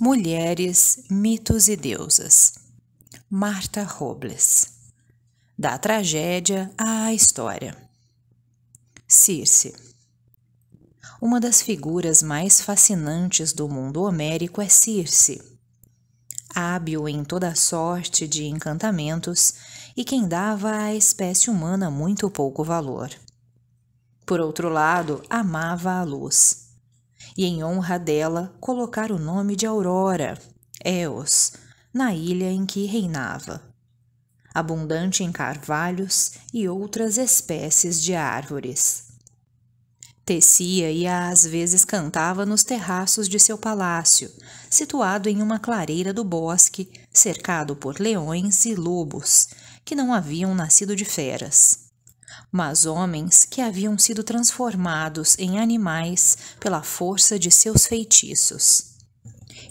Mulheres, Mitos e Deusas. Marta Robles. Da tragédia à história. Circe. Uma das figuras mais fascinantes do mundo homérico é Circe. Hábil em toda sorte de encantamentos e quem dava à espécie humana muito pouco valor. Por outro lado, amava a luz e, em honra dela, colocar o nome de Aurora, Eos, na ilha em que reinava, abundante em carvalhos e outras espécies de árvores. Tecia e às vezes cantava nos terraços de seu palácio, situado em uma clareira do bosque, cercado por leões e lobos, que não haviam nascido de feras mas homens que haviam sido transformados em animais pela força de seus feitiços.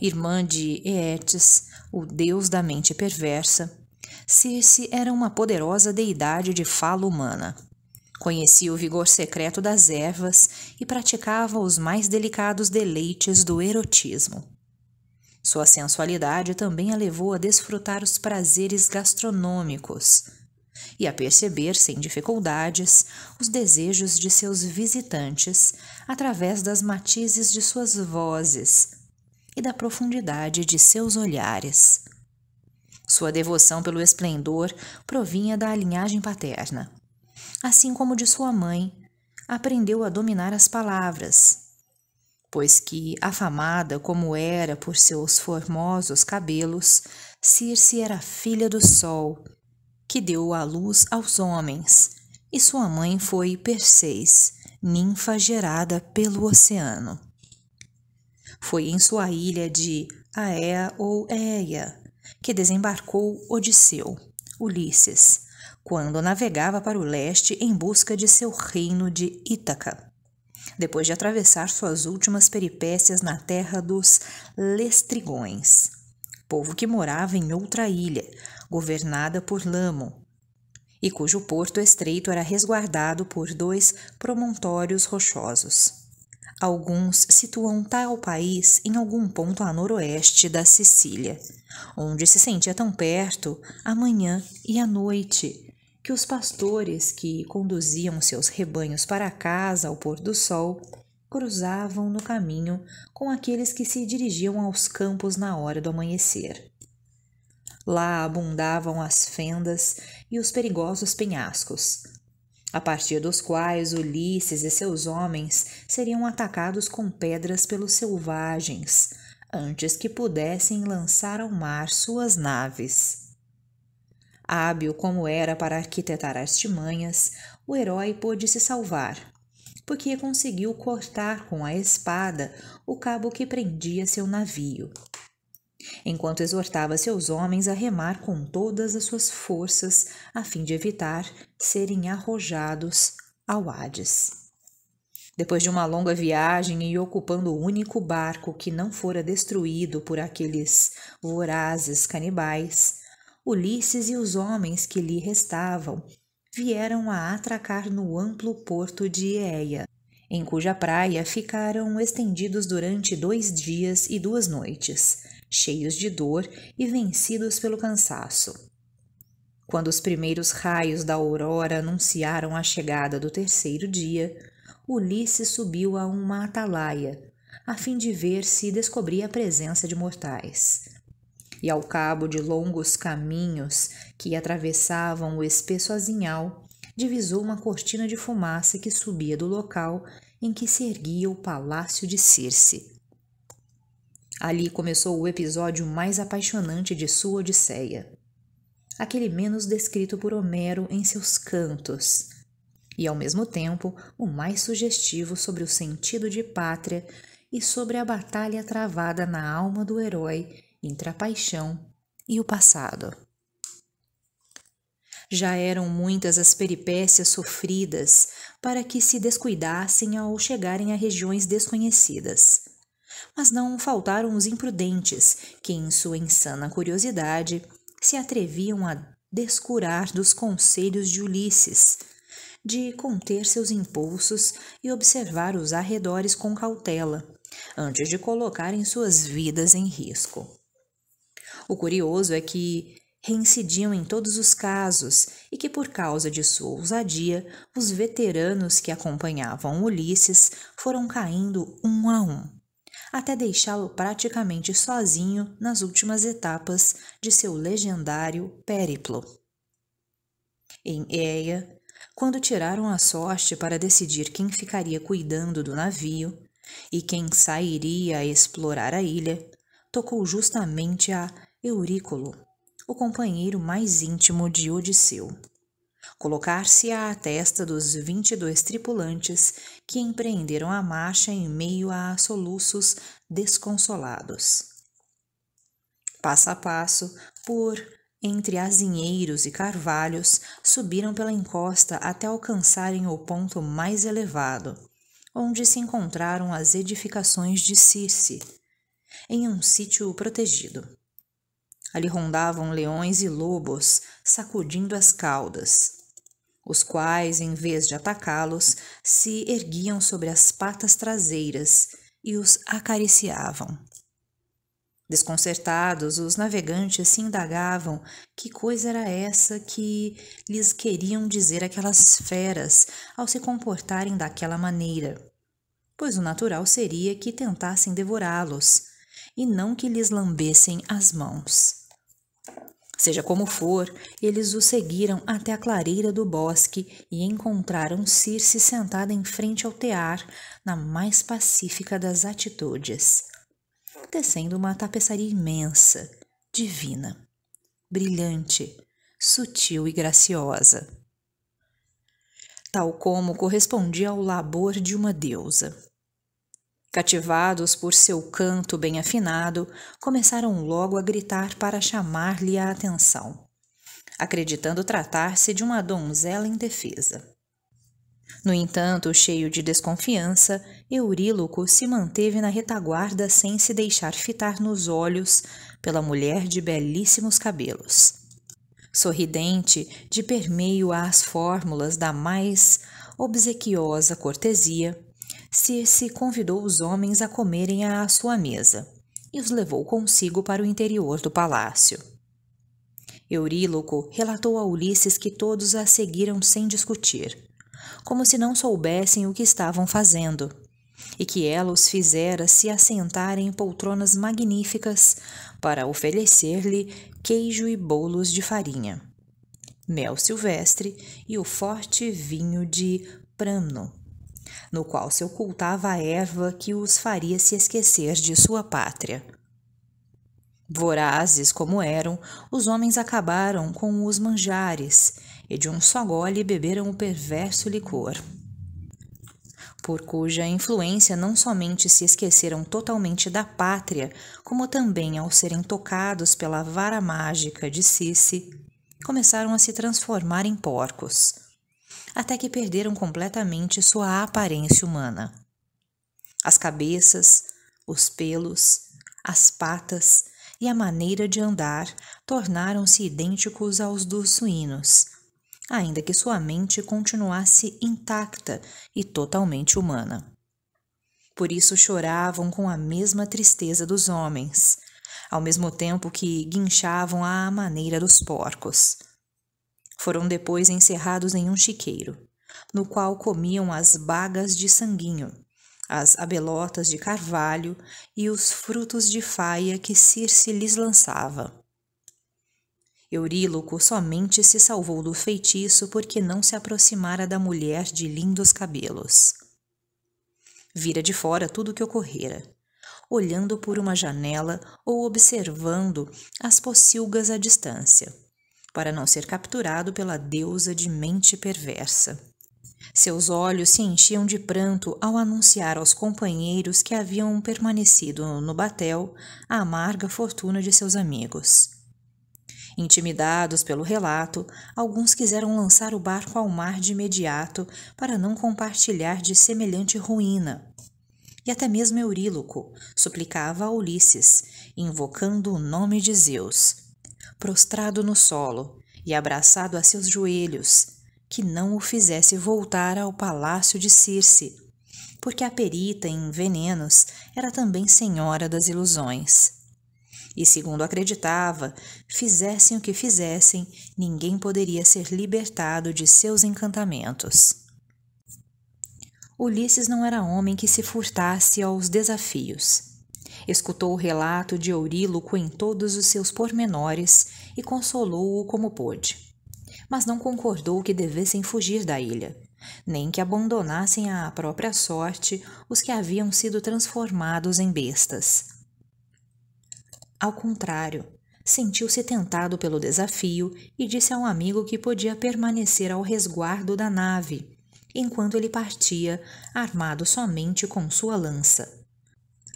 Irmã de Eetes, o deus da mente perversa, Circe era uma poderosa deidade de fala humana. Conhecia o vigor secreto das ervas e praticava os mais delicados deleites do erotismo. Sua sensualidade também a levou a desfrutar os prazeres gastronômicos, e a perceber sem dificuldades os desejos de seus visitantes através das matizes de suas vozes e da profundidade de seus olhares. Sua devoção pelo esplendor provinha da linhagem paterna. Assim como de sua mãe, aprendeu a dominar as palavras, pois que, afamada como era por seus formosos cabelos, Circe era filha do Sol que deu à luz aos homens, e sua mãe foi Perseis, ninfa gerada pelo oceano. Foi em sua ilha de Aea ou Eia que desembarcou Odisseu, Ulisses, quando navegava para o leste em busca de seu reino de Ítaca. Depois de atravessar suas últimas peripécias na terra dos Lestrigões, povo que morava em outra ilha, governada por Lamo, e cujo porto estreito era resguardado por dois promontórios rochosos. Alguns situam tal país em algum ponto a noroeste da Sicília, onde se sentia tão perto a manhã e a noite que os pastores que conduziam seus rebanhos para casa ao pôr do sol cruzavam no caminho com aqueles que se dirigiam aos campos na hora do amanhecer. Lá abundavam as fendas e os perigosos penhascos, a partir dos quais Ulisses e seus homens seriam atacados com pedras pelos selvagens, antes que pudessem lançar ao mar suas naves. Hábil como era para arquitetar artimanhas, o herói pôde se salvar, porque conseguiu cortar com a espada o cabo que prendia seu navio enquanto exortava seus homens a remar com todas as suas forças, a fim de evitar serem arrojados ao Hades. Depois de uma longa viagem e ocupando o único barco que não fora destruído por aqueles vorazes canibais, Ulisses e os homens que lhe restavam vieram a atracar no amplo porto de Eia, em cuja praia ficaram estendidos durante dois dias e duas noites, cheios de dor e vencidos pelo cansaço. Quando os primeiros raios da aurora anunciaram a chegada do terceiro dia, Ulisses subiu a uma atalaia, a fim de ver se descobria a presença de mortais. E ao cabo de longos caminhos que atravessavam o espesso azinhal, divisou uma cortina de fumaça que subia do local em que se erguia o palácio de Circe, Ali começou o episódio mais apaixonante de sua Odisseia. Aquele menos descrito por Homero em seus cantos, e ao mesmo tempo o mais sugestivo sobre o sentido de pátria e sobre a batalha travada na alma do herói entre a paixão e o passado. Já eram muitas as peripécias sofridas para que se descuidassem ao chegarem a regiões desconhecidas mas não faltaram os imprudentes que, em sua insana curiosidade, se atreviam a descurar dos conselhos de Ulisses, de conter seus impulsos e observar os arredores com cautela, antes de colocarem suas vidas em risco. O curioso é que reincidiam em todos os casos e que, por causa de sua ousadia, os veteranos que acompanhavam Ulisses foram caindo um a um, até deixá-lo praticamente sozinho nas últimas etapas de seu legendário périplo. Em Eia, quando tiraram a sorte para decidir quem ficaria cuidando do navio e quem sairia a explorar a ilha, tocou justamente a Eurícolo, o companheiro mais íntimo de Odisseu colocar se à testa dos vinte e dois tripulantes que empreenderam a marcha em meio a soluços desconsolados. Passo a passo, por entre azinheiros e carvalhos, subiram pela encosta até alcançarem o ponto mais elevado, onde se encontraram as edificações de Circe, em um sítio protegido. Ali rondavam leões e lobos, sacudindo as caudas, os quais, em vez de atacá-los, se erguiam sobre as patas traseiras e os acariciavam. Desconcertados, os navegantes se indagavam que coisa era essa que lhes queriam dizer aquelas feras ao se comportarem daquela maneira, pois o natural seria que tentassem devorá-los e não que lhes lambessem as mãos. Seja como for, eles o seguiram até a clareira do bosque e encontraram Circe sentada em frente ao tear, na mais pacífica das atitudes, descendo uma tapeçaria imensa, divina, brilhante, sutil e graciosa, tal como correspondia ao labor de uma deusa. Cativados por seu canto bem afinado, começaram logo a gritar para chamar-lhe a atenção, acreditando tratar-se de uma donzela indefesa. No entanto, cheio de desconfiança, Euríloco se manteve na retaguarda sem se deixar fitar nos olhos pela mulher de belíssimos cabelos. Sorridente, de permeio às fórmulas da mais obsequiosa cortesia, Circe convidou os homens a comerem à sua mesa e os levou consigo para o interior do palácio. Euríloco relatou a Ulisses que todos a seguiram sem discutir, como se não soubessem o que estavam fazendo, e que ela os fizera se assentarem em poltronas magníficas para oferecer-lhe queijo e bolos de farinha, mel silvestre e o forte vinho de Prano no qual se ocultava a erva que os faria se esquecer de sua pátria. Vorazes como eram, os homens acabaram com os manjares e de um só gole beberam o perverso licor. Por cuja influência não somente se esqueceram totalmente da pátria, como também, ao serem tocados pela vara mágica de Cisse, começaram a se transformar em porcos até que perderam completamente sua aparência humana. As cabeças, os pelos, as patas e a maneira de andar tornaram-se idênticos aos dos suínos, ainda que sua mente continuasse intacta e totalmente humana. Por isso choravam com a mesma tristeza dos homens, ao mesmo tempo que guinchavam à maneira dos porcos. Foram depois encerrados em um chiqueiro, no qual comiam as bagas de sanguinho, as abelotas de carvalho e os frutos de faia que Circe lhes lançava. Euríloco somente se salvou do feitiço porque não se aproximara da mulher de lindos cabelos. Vira de fora tudo o que ocorrera, olhando por uma janela ou observando as pocilgas à distância para não ser capturado pela deusa de mente perversa. Seus olhos se enchiam de pranto ao anunciar aos companheiros que haviam permanecido no batel a amarga fortuna de seus amigos. Intimidados pelo relato, alguns quiseram lançar o barco ao mar de imediato para não compartilhar de semelhante ruína. E até mesmo Euríloco suplicava a Ulisses, invocando o nome de Zeus, prostrado no solo e abraçado a seus joelhos, que não o fizesse voltar ao palácio de Circe, porque a perita em venenos era também senhora das ilusões. E segundo acreditava, fizessem o que fizessem, ninguém poderia ser libertado de seus encantamentos. Ulisses não era homem que se furtasse aos desafios Escutou o relato de Euríloco em todos os seus pormenores e consolou-o como pôde. Mas não concordou que devessem fugir da ilha, nem que abandonassem à própria sorte os que haviam sido transformados em bestas. Ao contrário, sentiu-se tentado pelo desafio e disse a um amigo que podia permanecer ao resguardo da nave, enquanto ele partia, armado somente com sua lança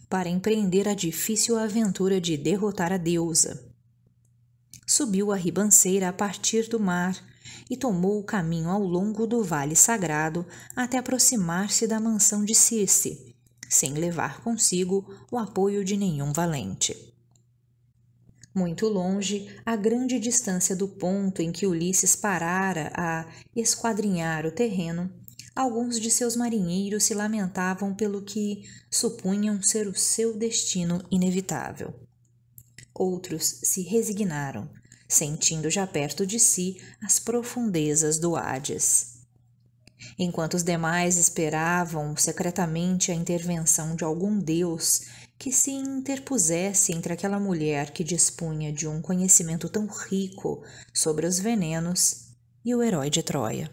para empreender a difícil aventura de derrotar a deusa. Subiu a ribanceira a partir do mar e tomou o caminho ao longo do vale sagrado até aproximar-se da mansão de Circe, sem levar consigo o apoio de nenhum valente. Muito longe, a grande distância do ponto em que Ulisses parara a esquadrinhar o terreno, alguns de seus marinheiros se lamentavam pelo que supunham ser o seu destino inevitável. Outros se resignaram, sentindo já perto de si as profundezas do Hades. Enquanto os demais esperavam secretamente a intervenção de algum deus que se interpusesse entre aquela mulher que dispunha de um conhecimento tão rico sobre os venenos e o herói de Troia.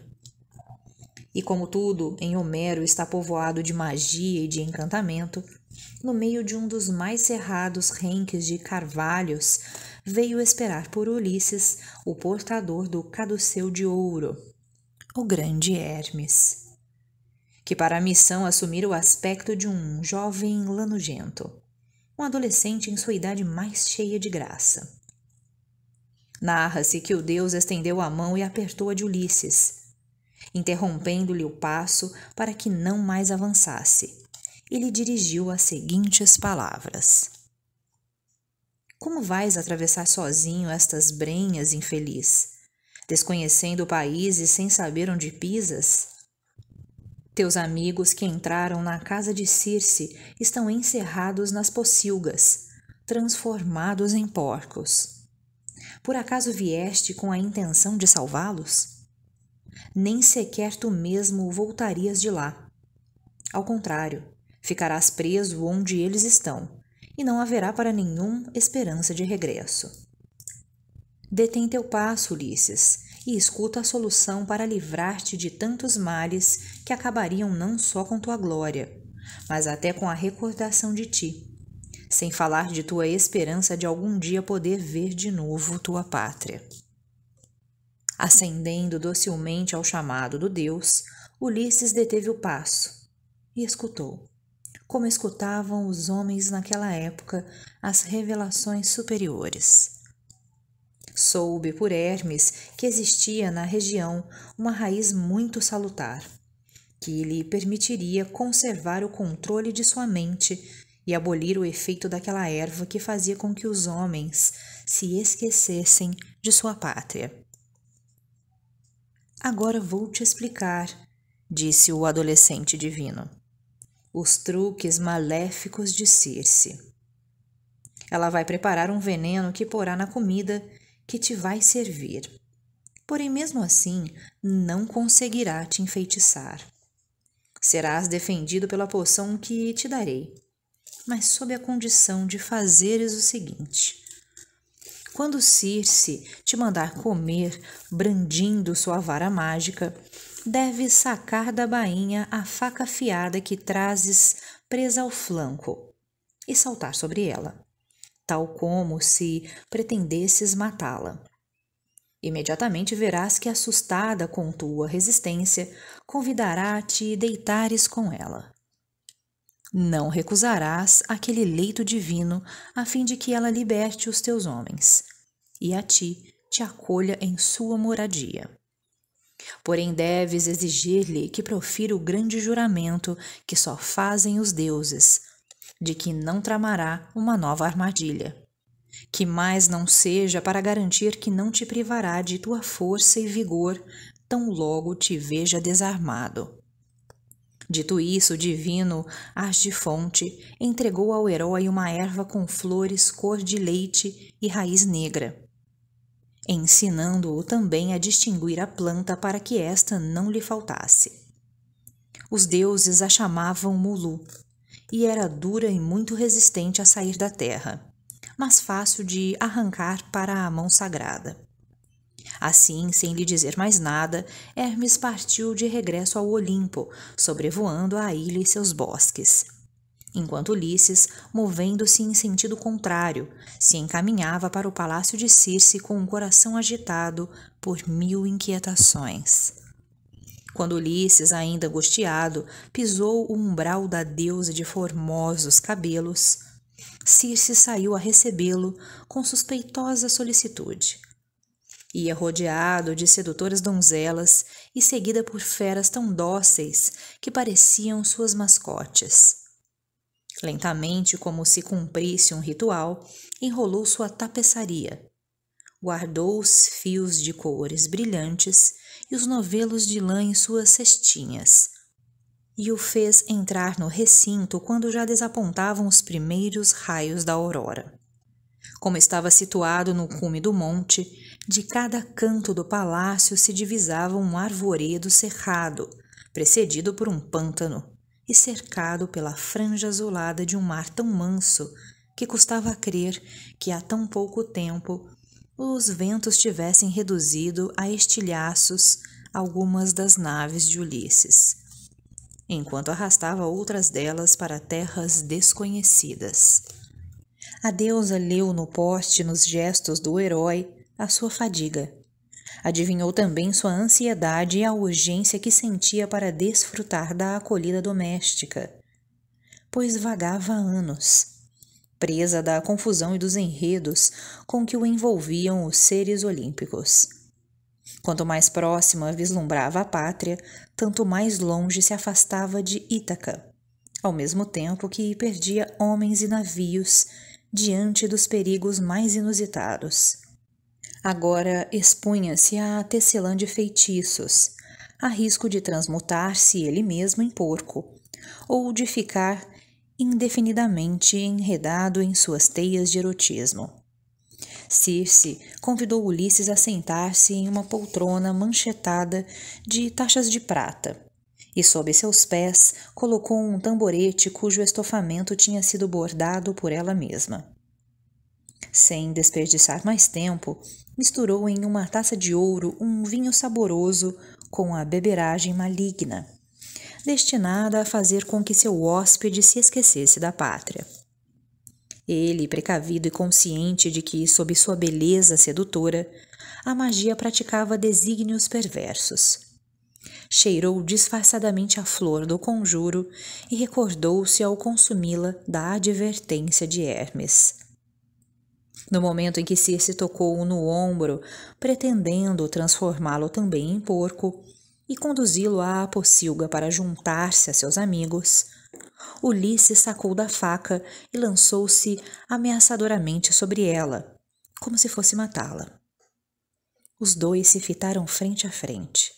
E como tudo em Homero está povoado de magia e de encantamento, no meio de um dos mais cerrados renques de carvalhos, veio esperar por Ulisses, o portador do caduceu de ouro, o grande Hermes, que para a missão assumira o aspecto de um jovem lanugento, um adolescente em sua idade mais cheia de graça. Narra-se que o deus estendeu a mão e apertou a de Ulisses, interrompendo-lhe o passo para que não mais avançasse. E lhe dirigiu as seguintes palavras: Como vais atravessar sozinho estas brenhas, infeliz? Desconhecendo o país e sem saber onde pisas? Teus amigos que entraram na casa de Circe estão encerrados nas pocilgas, transformados em porcos. Por acaso vieste com a intenção de salvá-los? nem sequer tu mesmo voltarias de lá. Ao contrário, ficarás preso onde eles estão, e não haverá para nenhum esperança de regresso. Detém teu passo, Ulisses, e escuta a solução para livrar-te de tantos males que acabariam não só com tua glória, mas até com a recordação de ti, sem falar de tua esperança de algum dia poder ver de novo tua pátria. Ascendendo docilmente ao chamado do Deus, Ulisses deteve o passo e escutou, como escutavam os homens naquela época as revelações superiores. Soube por Hermes que existia na região uma raiz muito salutar, que lhe permitiria conservar o controle de sua mente e abolir o efeito daquela erva que fazia com que os homens se esquecessem de sua pátria. Agora vou te explicar, disse o adolescente divino. Os truques maléficos de Circe. Ela vai preparar um veneno que porá na comida que te vai servir. Porém, mesmo assim, não conseguirá te enfeitiçar. Serás defendido pela poção que te darei, mas sob a condição de fazeres o seguinte: quando Circe te mandar comer, brandindo sua vara mágica, deve sacar da bainha a faca afiada que trazes presa ao flanco e saltar sobre ela, tal como se pretendesses matá-la. Imediatamente verás que, assustada com tua resistência, convidará-te deitares com ela. Não recusarás aquele leito divino, a fim de que ela liberte os teus homens, e a ti te acolha em sua moradia. Porém, deves exigir-lhe que profira o grande juramento que só fazem os deuses, de que não tramará uma nova armadilha, que mais não seja para garantir que não te privará de tua força e vigor, tão logo te veja desarmado. Dito isso, o divino Argifonte entregou ao herói uma erva com flores cor de leite e raiz negra, ensinando-o também a distinguir a planta para que esta não lhe faltasse. Os deuses a chamavam Mulu, e era dura e muito resistente a sair da terra, mas fácil de arrancar para a mão sagrada. Assim, sem lhe dizer mais nada, Hermes partiu de regresso ao Olimpo, sobrevoando a ilha e seus bosques. Enquanto Ulisses, movendo-se em sentido contrário, se encaminhava para o palácio de Circe com um coração agitado por mil inquietações. Quando Ulisses, ainda angustiado, pisou o umbral da deusa de formosos cabelos, Circe saiu a recebê-lo com suspeitosa solicitude. Ia é rodeado de sedutoras donzelas e seguida por feras tão dóceis que pareciam suas mascotes. Lentamente, como se cumprisse um ritual, enrolou sua tapeçaria. Guardou os fios de cores brilhantes e os novelos de lã em suas cestinhas. E o fez entrar no recinto quando já desapontavam os primeiros raios da aurora. Como estava situado no cume do monte, de cada canto do palácio se divisava um arvoredo cerrado, precedido por um pântano e cercado pela franja azulada de um mar tão manso que custava crer que há tão pouco tempo os ventos tivessem reduzido a estilhaços algumas das naves de Ulisses, enquanto arrastava outras delas para terras desconhecidas. A deusa leu no poste, nos gestos do herói, a sua fadiga. Adivinhou também sua ansiedade e a urgência que sentia para desfrutar da acolhida doméstica. Pois vagava há anos, presa da confusão e dos enredos com que o envolviam os seres olímpicos. Quanto mais próxima vislumbrava a pátria, tanto mais longe se afastava de Ítaca, ao mesmo tempo que perdia homens e navios diante dos perigos mais inusitados. Agora expunha-se a tecelã de feitiços, a risco de transmutar-se ele mesmo em porco, ou de ficar indefinidamente enredado em suas teias de erotismo. Circe convidou Ulisses a sentar-se em uma poltrona manchetada de taxas de prata e sob seus pés colocou um tamborete cujo estofamento tinha sido bordado por ela mesma. Sem desperdiçar mais tempo, misturou em uma taça de ouro um vinho saboroso com a beberagem maligna, destinada a fazer com que seu hóspede se esquecesse da pátria. Ele, precavido e consciente de que, sob sua beleza sedutora, a magia praticava desígnios perversos cheirou disfarçadamente a flor do conjuro e recordou-se ao consumi-la da advertência de Hermes. No momento em que Circe tocou-o no ombro, pretendendo transformá-lo também em porco e conduzi-lo à pocilga para juntar-se a seus amigos, Ulisses sacou da faca e lançou-se ameaçadoramente sobre ela, como se fosse matá-la. Os dois se fitaram frente a frente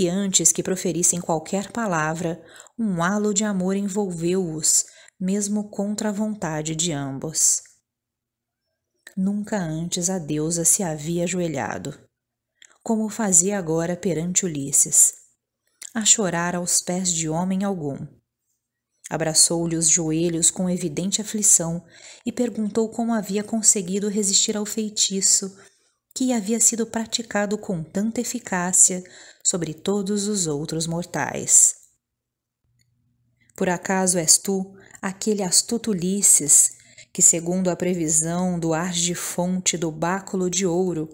e antes que proferissem qualquer palavra, um halo de amor envolveu-os, mesmo contra a vontade de ambos. Nunca antes a deusa se havia ajoelhado, como fazia agora perante Ulisses, a chorar aos pés de homem algum. Abraçou-lhe os joelhos com evidente aflição e perguntou como havia conseguido resistir ao feitiço que havia sido praticado com tanta eficácia sobre todos os outros mortais. Por acaso és tu aquele astuto Ulisses, que, segundo a previsão do argifonte do báculo de ouro,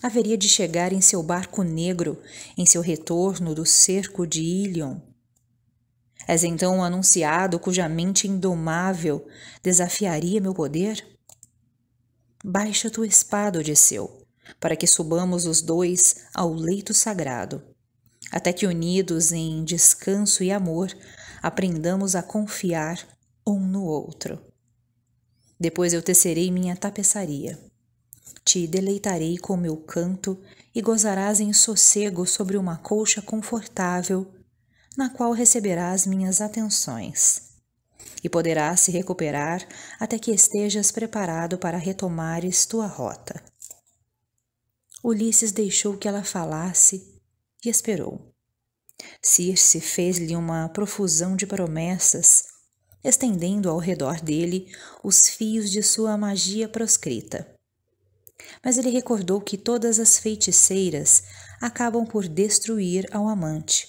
haveria de chegar em seu barco negro em seu retorno do cerco de Ilion? És então o um anunciado cuja mente indomável desafiaria meu poder? Baixa tua espada, Odisseu para que subamos os dois ao leito sagrado, até que unidos em descanso e amor, aprendamos a confiar um no outro. Depois eu tecerei minha tapeçaria. Te deleitarei com meu canto e gozarás em sossego sobre uma colcha confortável, na qual receberás minhas atenções. E poderás se recuperar até que estejas preparado para retomares tua rota. Ulisses deixou que ela falasse e esperou. Circe fez-lhe uma profusão de promessas, estendendo ao redor dele os fios de sua magia proscrita. Mas ele recordou que todas as feiticeiras acabam por destruir ao amante,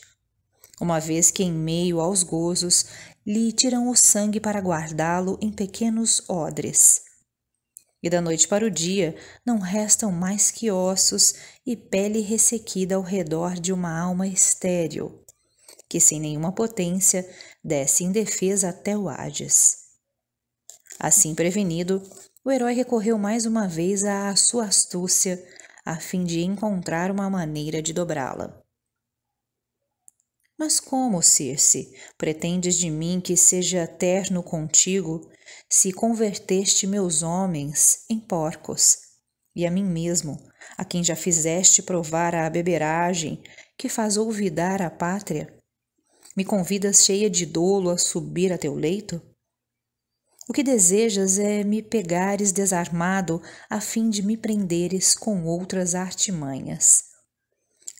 uma vez que, em meio aos gozos, lhe tiram o sangue para guardá-lo em pequenos odres e da noite para o dia não restam mais que ossos e pele ressequida ao redor de uma alma estéril, que sem nenhuma potência desce indefesa até o Hades. Assim prevenido, o herói recorreu mais uma vez à sua astúcia a fim de encontrar uma maneira de dobrá-la. Mas como, Circe, pretendes de mim que seja terno contigo, se converteste meus homens em porcos, e a mim mesmo, a quem já fizeste provar a beberagem que faz olvidar a pátria? Me convidas cheia de dolo a subir a teu leito? O que desejas é me pegares desarmado a fim de me prenderes com outras artimanhas.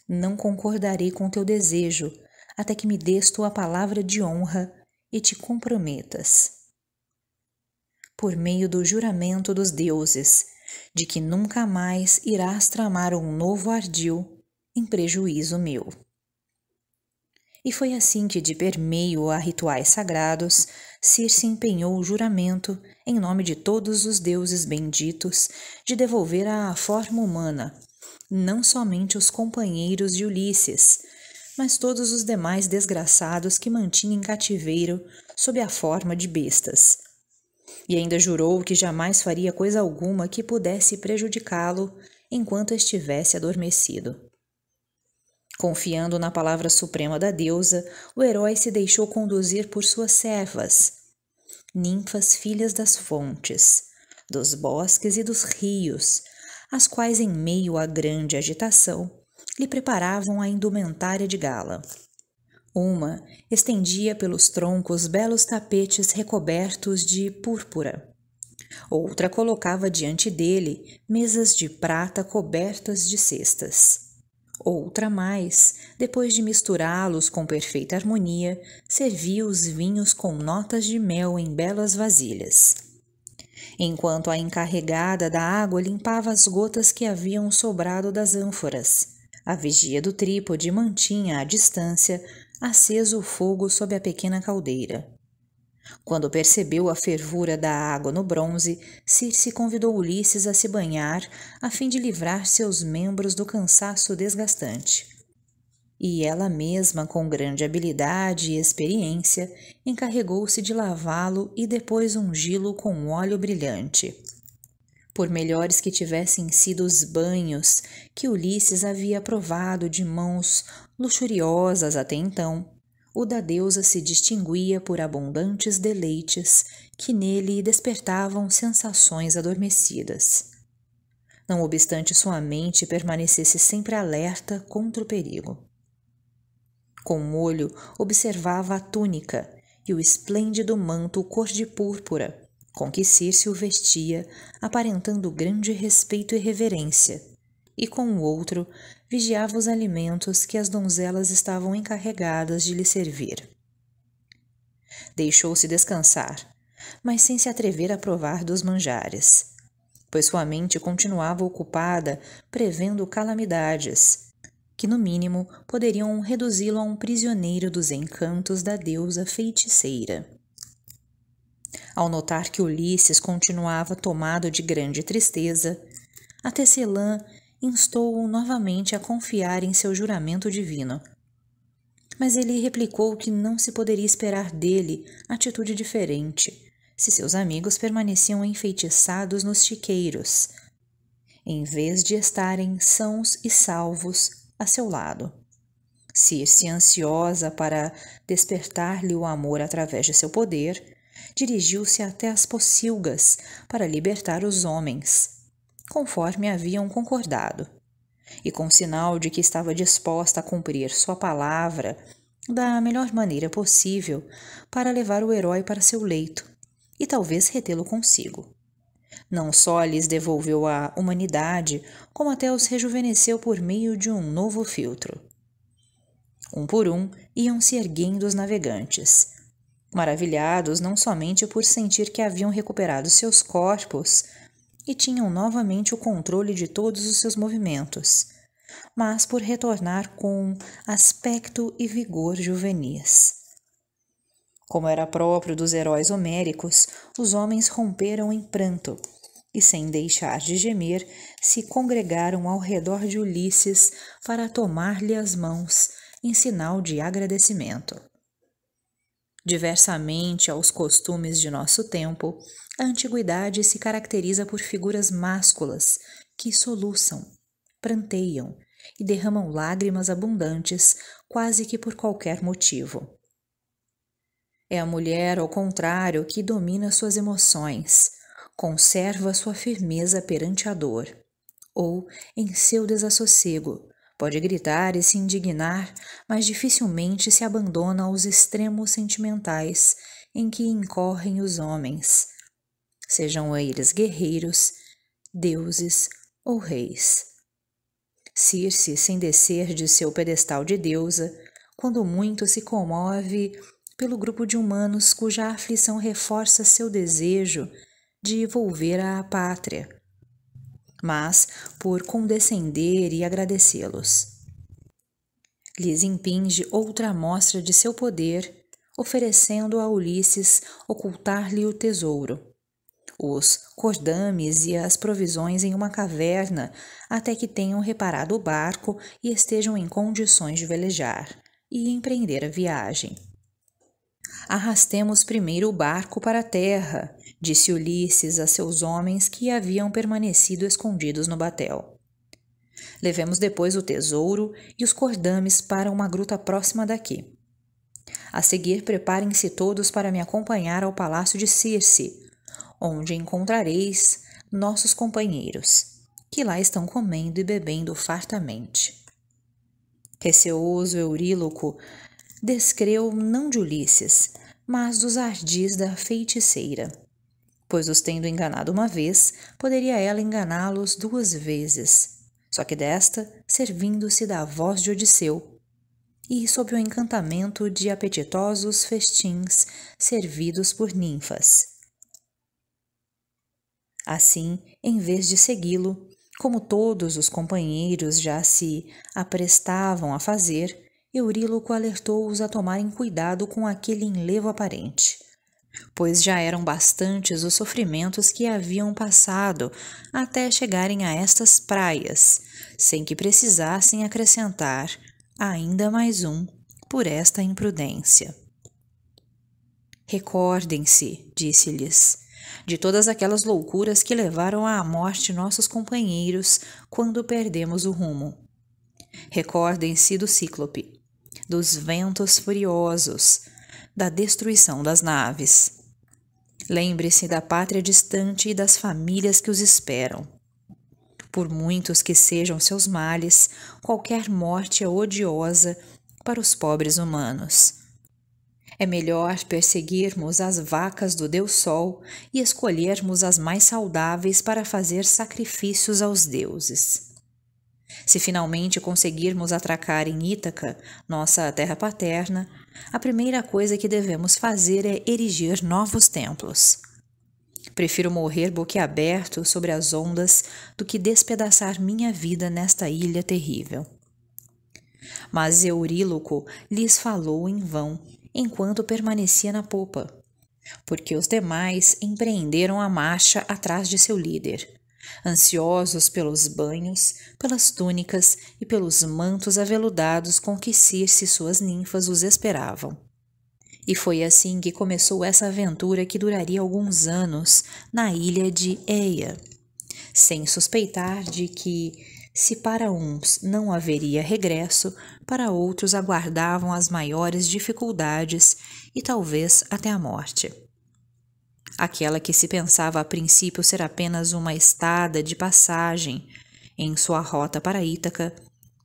Não concordarei com teu desejo, até que me des tua palavra de honra e te comprometas. Por meio do juramento dos deuses, de que nunca mais irás tramar um novo ardil em prejuízo meu. E foi assim que, de permeio a rituais sagrados, Circe empenhou o juramento, em nome de todos os deuses benditos, de devolver à forma humana, não somente os companheiros de Ulisses, mas todos os demais desgraçados que mantinha em cativeiro sob a forma de bestas. E ainda jurou que jamais faria coisa alguma que pudesse prejudicá-lo enquanto estivesse adormecido. Confiando na palavra suprema da deusa, o herói se deixou conduzir por suas servas, ninfas filhas das fontes, dos bosques e dos rios, as quais, em meio à grande agitação, lhe preparavam a indumentária de gala. Uma estendia pelos troncos belos tapetes recobertos de púrpura. Outra colocava diante dele mesas de prata cobertas de cestas. Outra mais, depois de misturá-los com perfeita harmonia, servia os vinhos com notas de mel em belas vasilhas. Enquanto a encarregada da água limpava as gotas que haviam sobrado das ânforas, a vigia do trípode mantinha à distância aceso o fogo sob a pequena caldeira. Quando percebeu a fervura da água no bronze, Circe convidou Ulisses a se banhar a fim de livrar seus membros do cansaço desgastante. E ela mesma, com grande habilidade e experiência, encarregou-se de lavá-lo e depois ungi lo com óleo brilhante por melhores que tivessem sido os banhos que Ulisses havia provado de mãos luxuriosas até então, o da deusa se distinguia por abundantes deleites que nele despertavam sensações adormecidas. Não obstante sua mente permanecesse sempre alerta contra o perigo. Com um olho, observava a túnica e o esplêndido manto cor de púrpura com que Círcio vestia, aparentando grande respeito e reverência, e com o outro vigiava os alimentos que as donzelas estavam encarregadas de lhe servir. Deixou-se descansar, mas sem se atrever a provar dos manjares, pois sua mente continuava ocupada prevendo calamidades, que no mínimo poderiam reduzi-lo a um prisioneiro dos encantos da deusa feiticeira. Ao notar que Ulisses continuava tomado de grande tristeza, a Tecelã instou-o novamente a confiar em seu juramento divino. Mas ele replicou que não se poderia esperar dele atitude diferente, se seus amigos permaneciam enfeitiçados nos chiqueiros, em vez de estarem sãos e salvos a seu lado. Circe, ansiosa para despertar-lhe o amor através de seu poder, Dirigiu-se até as pocilgas para libertar os homens, conforme haviam concordado. E com sinal de que estava disposta a cumprir sua palavra da melhor maneira possível para levar o herói para seu leito e talvez retê-lo consigo. Não só lhes devolveu a humanidade, como até os rejuvenesceu por meio de um novo filtro. Um por um iam se erguendo os navegantes, maravilhados não somente por sentir que haviam recuperado seus corpos e tinham novamente o controle de todos os seus movimentos, mas por retornar com aspecto e vigor juvenis. Como era próprio dos heróis homéricos, os homens romperam em pranto e, sem deixar de gemer, se congregaram ao redor de Ulisses para tomar-lhe as mãos em sinal de agradecimento. Diversamente aos costumes de nosso tempo, a antiguidade se caracteriza por figuras másculas que soluçam, pranteiam e derramam lágrimas abundantes quase que por qualquer motivo. É a mulher, ao contrário, que domina suas emoções, conserva sua firmeza perante a dor, ou em seu desassossego, Pode gritar e se indignar, mas dificilmente se abandona aos extremos sentimentais em que incorrem os homens, sejam eles guerreiros, deuses ou reis. Circe, sem descer de seu pedestal de deusa, quando muito se comove pelo grupo de humanos cuja aflição reforça seu desejo de volver à pátria mas por condescender e agradecê-los. Lhes impinge outra amostra de seu poder, oferecendo a Ulisses ocultar-lhe o tesouro, os cordames e as provisões em uma caverna, até que tenham reparado o barco e estejam em condições de velejar e empreender a viagem. Arrastemos primeiro o barco para a terra, disse Ulisses a seus homens que haviam permanecido escondidos no batel. Levemos depois o tesouro e os cordames para uma gruta próxima daqui. A seguir, preparem-se todos para me acompanhar ao palácio de Circe, onde encontrareis nossos companheiros, que lá estão comendo e bebendo fartamente. Receoso Euríloco descreu não de Ulisses, mas dos ardis da feiticeira. Pois os tendo enganado uma vez, poderia ela enganá-los duas vezes, só que desta servindo-se da voz de Odisseu, e sob o encantamento de apetitosos festins servidos por ninfas. Assim, em vez de segui-lo, como todos os companheiros já se aprestavam a fazer, Euríloco alertou-os a tomarem cuidado com aquele enlevo aparente, pois já eram bastantes os sofrimentos que haviam passado até chegarem a estas praias, sem que precisassem acrescentar ainda mais um por esta imprudência. Recordem-se, disse-lhes, de todas aquelas loucuras que levaram à morte nossos companheiros quando perdemos o rumo. Recordem-se do Cíclope, dos ventos furiosos, da destruição das naves. Lembre-se da pátria distante e das famílias que os esperam. Por muitos que sejam seus males, qualquer morte é odiosa para os pobres humanos. É melhor perseguirmos as vacas do Deus Sol e escolhermos as mais saudáveis para fazer sacrifícios aos deuses. Se finalmente conseguirmos atracar em Ítaca, nossa terra paterna, a primeira coisa que devemos fazer é erigir novos templos. Prefiro morrer boquiaberto sobre as ondas do que despedaçar minha vida nesta ilha terrível. Mas Euríloco lhes falou em vão, enquanto permanecia na popa, porque os demais empreenderam a marcha atrás de seu líder ansiosos pelos banhos, pelas túnicas e pelos mantos aveludados com que Circe e suas ninfas os esperavam. E foi assim que começou essa aventura que duraria alguns anos na ilha de Eia, sem suspeitar de que, se para uns não haveria regresso, para outros aguardavam as maiores dificuldades e talvez até a morte aquela que se pensava a princípio ser apenas uma estada de passagem em sua rota para Ítaca,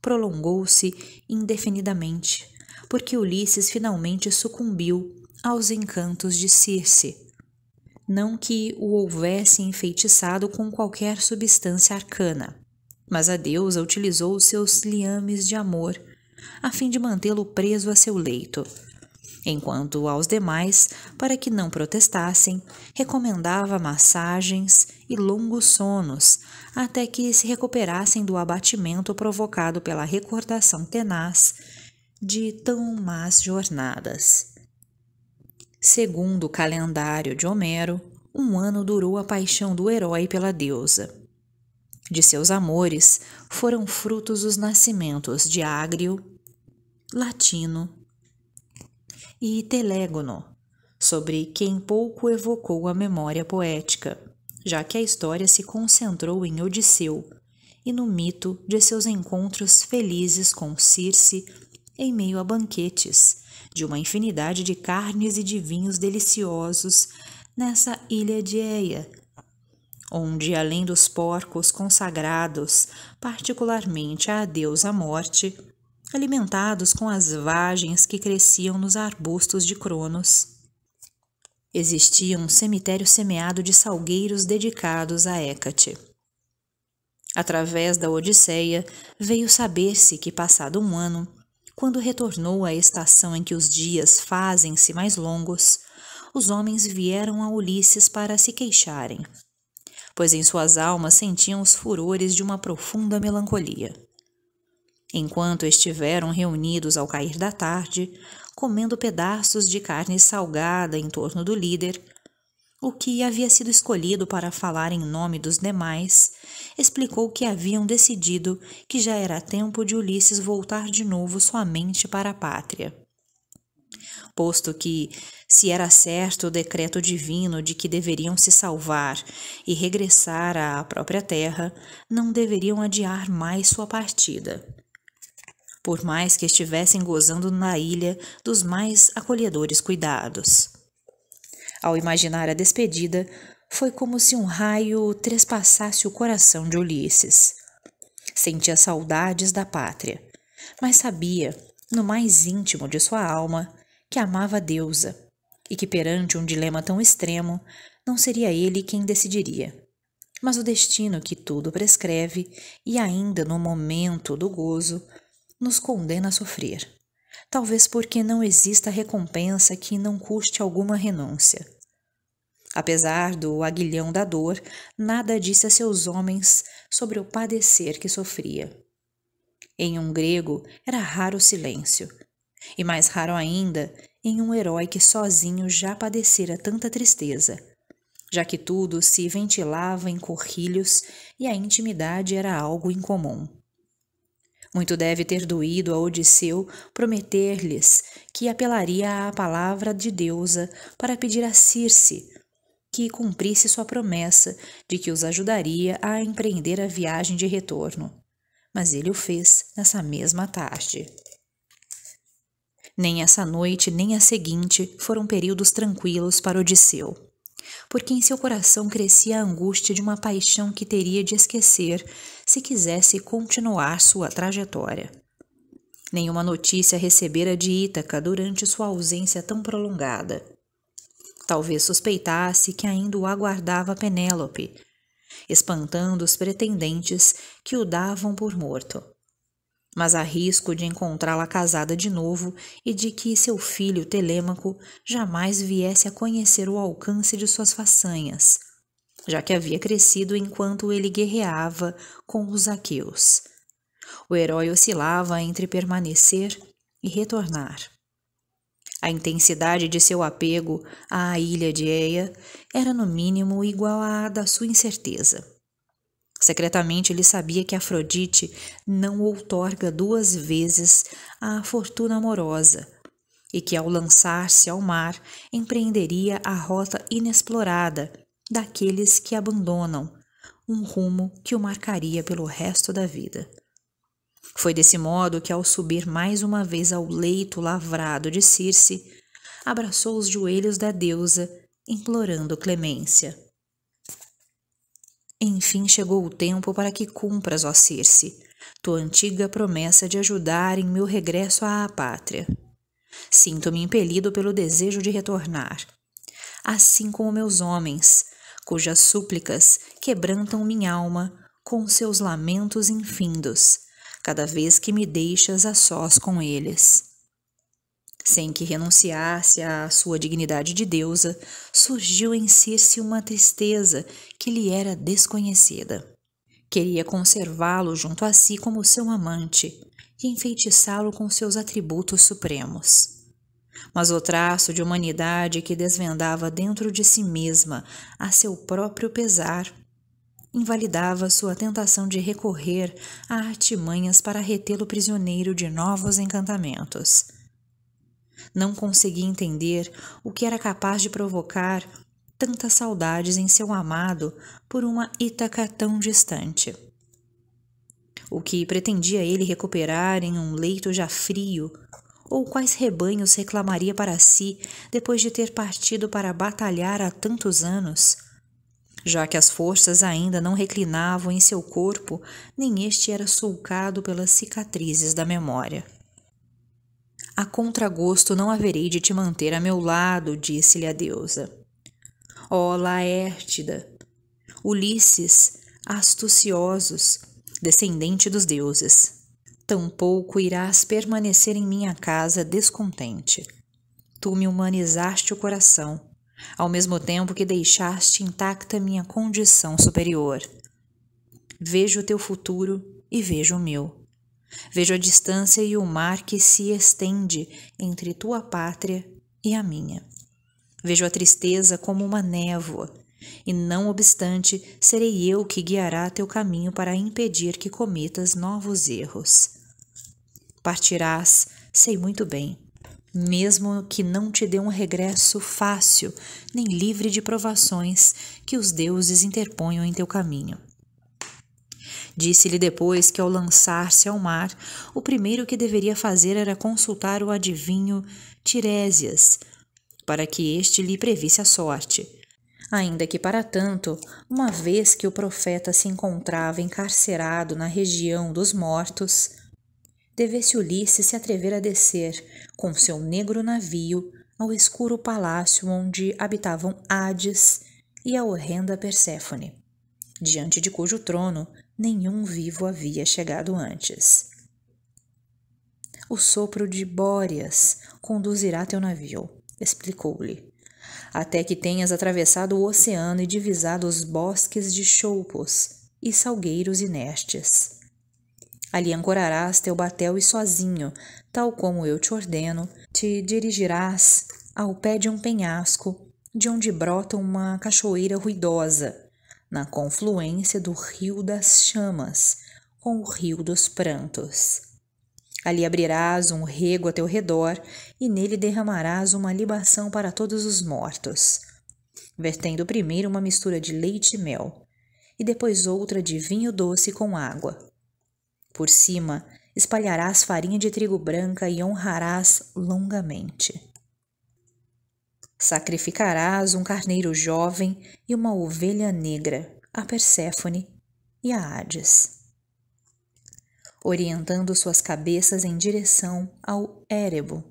prolongou-se indefinidamente, porque Ulisses finalmente sucumbiu aos encantos de Circe. Não que o houvesse enfeitiçado com qualquer substância arcana, mas a deusa utilizou seus liames de amor a fim de mantê-lo preso a seu leito enquanto aos demais, para que não protestassem, recomendava massagens e longos sonos, até que se recuperassem do abatimento provocado pela recordação tenaz de tão más jornadas. Segundo o calendário de Homero, um ano durou a paixão do herói pela deusa. De seus amores foram frutos os nascimentos de Ágrio, Latino e Telégono, sobre quem pouco evocou a memória poética, já que a história se concentrou em Odisseu e no mito de seus encontros felizes com Circe em meio a banquetes, de uma infinidade de carnes e de vinhos deliciosos nessa ilha de Eia, onde, além dos porcos consagrados particularmente à deusa morte, alimentados com as vagens que cresciam nos arbustos de Cronos. Existia um cemitério semeado de salgueiros dedicados a Hécate. Através da Odisseia, veio saber-se que, passado um ano, quando retornou à estação em que os dias fazem-se mais longos, os homens vieram a Ulisses para se queixarem, pois em suas almas sentiam os furores de uma profunda melancolia enquanto estiveram reunidos ao cair da tarde, comendo pedaços de carne salgada em torno do líder, o que havia sido escolhido para falar em nome dos demais, explicou que haviam decidido que já era tempo de Ulisses voltar de novo somente para a pátria. Posto que, se era certo o decreto divino de que deveriam se salvar e regressar à própria terra, não deveriam adiar mais sua partida por mais que estivessem gozando na ilha dos mais acolhedores cuidados. Ao imaginar a despedida, foi como se um raio trespassasse o coração de Ulisses. Sentia saudades da pátria, mas sabia, no mais íntimo de sua alma, que amava a deusa e que perante um dilema tão extremo, não seria ele quem decidiria mas o destino que tudo prescreve, e ainda no momento do gozo, nos condena a sofrer. Talvez porque não exista recompensa que não custe alguma renúncia. Apesar do aguilhão da dor, nada disse a seus homens sobre o padecer que sofria. Em um grego era raro o silêncio, e mais raro ainda em um herói que sozinho já padecera tanta tristeza, já que tudo se ventilava em corrilhos e a intimidade era algo incomum. Muito deve ter doído a Odisseu prometer-lhes que apelaria à palavra de deusa para pedir a Circe que cumprisse sua promessa de que os ajudaria a empreender a viagem de retorno. Mas ele o fez nessa mesma tarde. Nem essa noite, nem a seguinte foram períodos tranquilos para Odisseu porque em seu coração crescia a angústia de uma paixão que teria de esquecer se quisesse continuar sua trajetória. Nenhuma notícia recebera de Ítaca durante sua ausência tão prolongada. Talvez suspeitasse que ainda o aguardava Penélope, espantando os pretendentes que o davam por morto mas a risco de encontrá-la casada de novo e de que seu filho Telêmaco jamais viesse a conhecer o alcance de suas façanhas, já que havia crescido enquanto ele guerreava com os aqueus. O herói oscilava entre permanecer e retornar. A intensidade de seu apego à ilha de Eia era no mínimo igual à da sua incerteza. Secretamente ele sabia que Afrodite não outorga duas vezes a fortuna amorosa e que ao lançar-se ao mar empreenderia a rota inexplorada daqueles que abandonam, um rumo que o marcaria pelo resto da vida. Foi desse modo que, ao subir mais uma vez ao leito lavrado de Circe, abraçou os joelhos da deusa, implorando clemência. Enfim chegou o tempo para que cumpras, ó Circe, tua antiga promessa de ajudar em meu regresso à pátria. Sinto-me impelido pelo desejo de retornar, assim como meus homens, cujas súplicas quebrantam minha alma com seus lamentos infindos, cada vez que me deixas a sós com eles. Sem que renunciasse à sua dignidade de deusa, surgiu em Circe uma tristeza que lhe era desconhecida. Queria conservá-lo junto a si como seu amante e enfeitiçá-lo com seus atributos supremos. Mas o traço de humanidade que desvendava dentro de si mesma, a seu próprio pesar, invalidava sua tentação de recorrer a artimanhas para retê-lo prisioneiro de novos encantamentos. Não conseguia entender o que era capaz de provocar tantas saudades em seu amado por uma Ítaca tão distante. O que pretendia ele recuperar em um leito já frio, ou quais rebanhos reclamaria para si depois de ter partido para batalhar há tantos anos? Já que as forças ainda não reclinavam em seu corpo, nem este era sulcado pelas cicatrizes da memória. A contragosto não haverei de te manter a meu lado, disse-lhe a deusa. Ó oh, Laértida, Ulisses, astuciosos, descendente dos deuses, tampouco irás permanecer em minha casa descontente. Tu me humanizaste o coração, ao mesmo tempo que deixaste intacta minha condição superior. Vejo o teu futuro e vejo o meu. Vejo a distância e o mar que se estende entre tua pátria e a minha. Vejo a tristeza como uma névoa, e não obstante, serei eu que guiará teu caminho para impedir que cometas novos erros. Partirás, sei muito bem, mesmo que não te dê um regresso fácil, nem livre de provações que os deuses interponham em teu caminho. Disse-lhe depois que, ao lançar-se ao mar, o primeiro que deveria fazer era consultar o adivinho Tirésias, para que este lhe previsse a sorte. Ainda que, para tanto, uma vez que o profeta se encontrava encarcerado na região dos mortos, devesse Ulisses se atrever a descer, com seu negro navio, ao escuro palácio onde habitavam Hades e a horrenda Perséfone, diante de cujo trono nenhum vivo havia chegado antes. O sopro de Bóreas conduzirá teu navio, explicou-lhe, até que tenhas atravessado o oceano e divisado os bosques de choupos e salgueiros inertes. Ali ancorarás teu batel e sozinho, tal como eu te ordeno, te dirigirás ao pé de um penhasco, de onde brota uma cachoeira ruidosa, na confluência do rio das chamas com o rio dos prantos. Ali abrirás um rego a teu redor e nele derramarás uma libação para todos os mortos, vertendo primeiro uma mistura de leite e mel, e depois outra de vinho doce com água. Por cima, espalharás farinha de trigo branca e honrarás longamente. Sacrificarás um carneiro jovem e uma ovelha negra, a Perséfone e a Hades. Orientando suas cabeças em direção ao Érebo.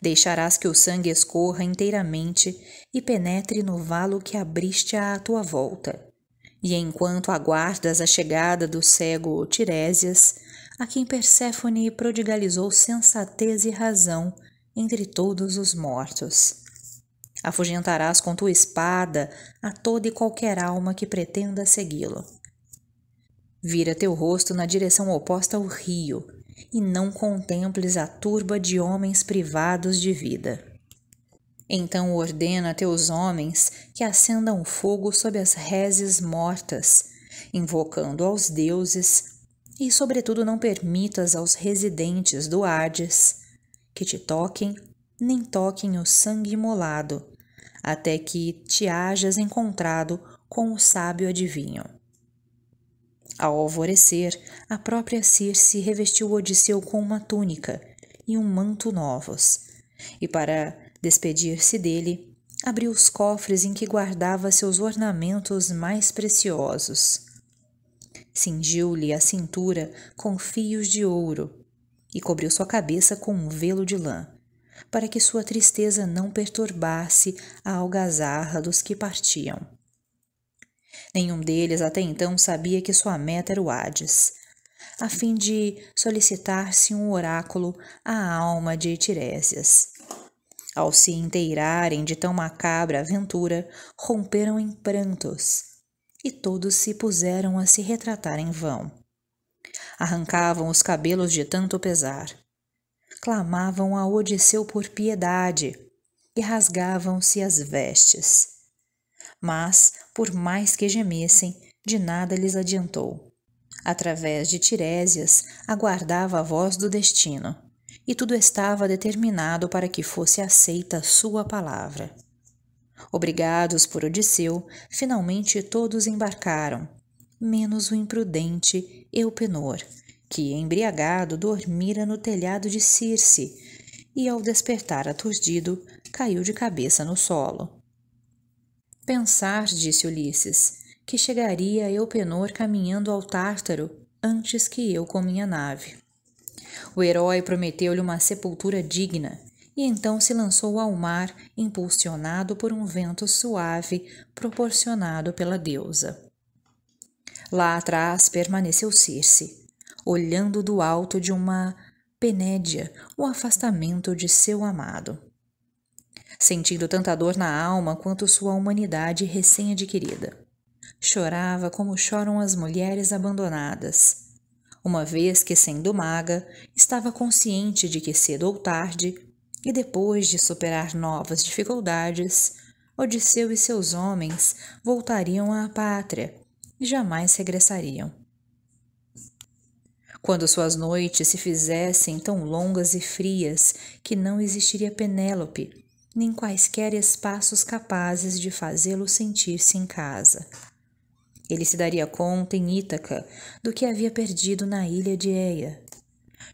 Deixarás que o sangue escorra inteiramente e penetre no valo que abriste à tua volta. E enquanto aguardas a chegada do cego Tirésias, a quem Perséfone prodigalizou sensatez e razão entre todos os mortos. Afugentarás com tua espada a toda e qualquer alma que pretenda segui-lo. Vira teu rosto na direção oposta ao rio, e não contemples a turba de homens privados de vida. Então ordena a teus homens que acendam fogo sob as reses mortas, invocando aos deuses, e sobretudo não permitas aos residentes do Hades que te toquem nem toquem o sangue imolado, até que te hajas encontrado com o sábio adivinho. Ao alvorecer, a própria Circe revestiu Odisseu com uma túnica e um manto novos, e para despedir-se dele, abriu os cofres em que guardava seus ornamentos mais preciosos. Cingiu-lhe a cintura com fios de ouro e cobriu sua cabeça com um velo de lã, para que sua tristeza não perturbasse a algazarra dos que partiam. Nenhum deles até então sabia que sua meta era o Hades, a fim de solicitar-se um oráculo à alma de Tiresias. Ao se inteirarem de tão macabra aventura, romperam em prantos, e todos se puseram a se retratar em vão. Arrancavam os cabelos de tanto pesar, clamavam a Odisseu por piedade e rasgavam-se as vestes. Mas, por mais que gemessem, de nada lhes adiantou. Através de Tirésias aguardava a voz do destino, e tudo estava determinado para que fosse aceita sua palavra. Obrigados por Odisseu, finalmente todos embarcaram, menos o imprudente Eupenor, que, embriagado, dormira no telhado de Circe e, ao despertar aturdido, caiu de cabeça no solo. Pensar, disse Ulisses, que chegaria Eupenor caminhando ao Tártaro antes que eu com minha nave. O herói prometeu-lhe uma sepultura digna e então se lançou ao mar, impulsionado por um vento suave proporcionado pela deusa. Lá atrás permaneceu Circe, olhando do alto de uma penédia o afastamento de seu amado. Sentindo tanta dor na alma quanto sua humanidade recém-adquirida. Chorava como choram as mulheres abandonadas, uma vez que, sendo maga, estava consciente de que cedo ou tarde, e depois de superar novas dificuldades, Odisseu e seus homens voltariam à pátria e jamais regressariam quando suas noites se fizessem tão longas e frias que não existiria Penélope, nem quaisquer espaços capazes de fazê-lo sentir-se em casa. Ele se daria conta em Ítaca do que havia perdido na ilha de Eia.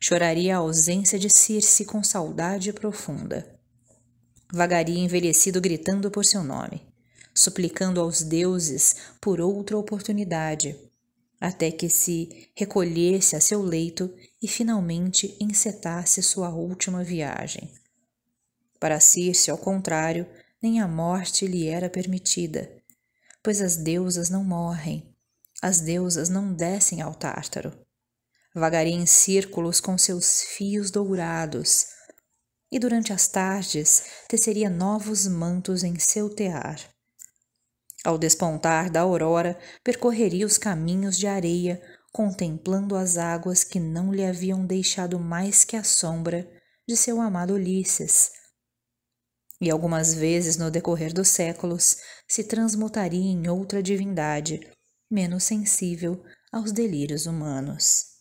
Choraria a ausência de Circe com saudade profunda. Vagaria envelhecido gritando por seu nome, suplicando aos deuses por outra oportunidade até que se recolhesse a seu leito e finalmente encetasse sua última viagem. Para Circe, ao contrário, nem a morte lhe era permitida, pois as deusas não morrem, as deusas não descem ao Tártaro. Vagaria em círculos com seus fios dourados, e durante as tardes teceria novos mantos em seu tear. Ao despontar da aurora, percorreria os caminhos de areia, contemplando as águas que não lhe haviam deixado mais que a sombra de seu amado Ulisses. E algumas vezes no decorrer dos séculos se transmutaria em outra divindade, menos sensível aos delírios humanos.